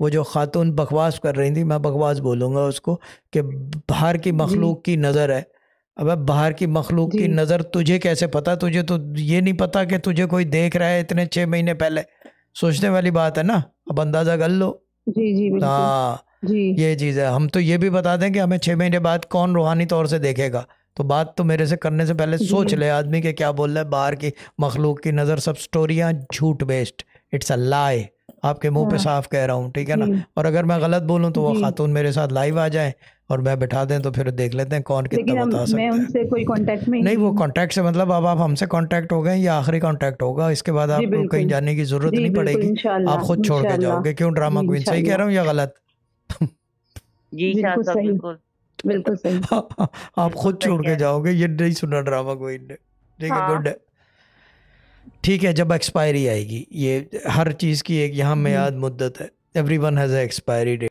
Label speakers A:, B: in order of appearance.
A: वो जो खातून बकवास कर रही थी मैं बकवास बोलूँगा उसको कि बाहर की मखलूक की नज़र है अब बाहर की मखलूक की नज़र तुझे कैसे पता तुझे तो ये नहीं पता कि तुझे कोई देख रहा है इतने छः महीने पहले सोचने वाली बात है ना अब अंदाज़ा कर लो
B: हाँ ये
A: चीज़ है हम तो ये भी बता दें कि हमें छः महीने बाद कौन रूहानी तौर से देखेगा तो बात तो मेरे से करने से पहले सोच ले आदमी के क्या बोल रहे बाहर की मखलूक की नज़र सब स्टोरियाँ झूठ बेस्ट इट्स अ लाई आपके मुंह पे हाँ। साफ कह रहा हूँ ठीक है ना और अगर मैं गलत बोलूँ तो वो खातून मेरे साथ लाइव आ जाए और मैं बैठा दें तो फिर देख लेते हैं कौन कितना बता सकते हैं
C: उनसे कोई कांटेक्ट में नहीं वो
A: कांटेक्ट से मतलब अब आप हमसे कांटेक्ट हो गए या आखिरी कांटेक्ट होगा इसके बाद आपको कहीं जाने की जरूरत नहीं पड़ेगी आप खुद छोड़ के जाओगे क्यों ड्रामा क्वीन सही कह रहा हूँ या गलत जी
D: बिल्कुल बिल्कुल सही
A: आप खुद छोड़ के जाओगे ये नहीं सुना ड्रामा क्वीन ने ठीक है गुड हाँ। है ठीक है जब एक्सपायरी आएगी ये हर चीज़ की एक यहाँ में याद हम्म। मुद्दत है every one has expiry date